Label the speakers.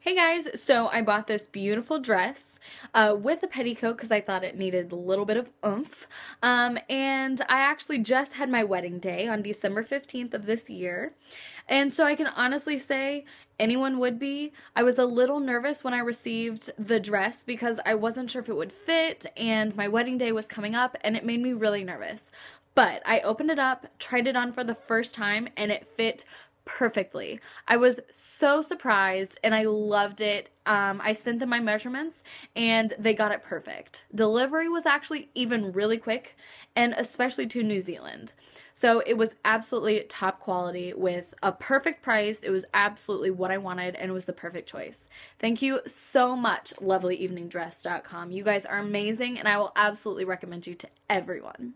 Speaker 1: Hey guys, so I bought this beautiful dress uh, with a petticoat because I thought it needed a little bit of oomph. Um, and I actually just had my wedding day on December 15th of this year. And so I can honestly say anyone would be. I was a little nervous when I received the dress because I wasn't sure if it would fit and my wedding day was coming up and it made me really nervous. But I opened it up, tried it on for the first time, and it fit perfectly. I was so surprised and I loved it. Um, I sent them my measurements and they got it perfect. Delivery was actually even really quick and especially to New Zealand. So it was absolutely top quality with a perfect price. It was absolutely what I wanted and was the perfect choice. Thank you so much, lovelyeveningdress.com. You guys are amazing and I will absolutely recommend you to everyone.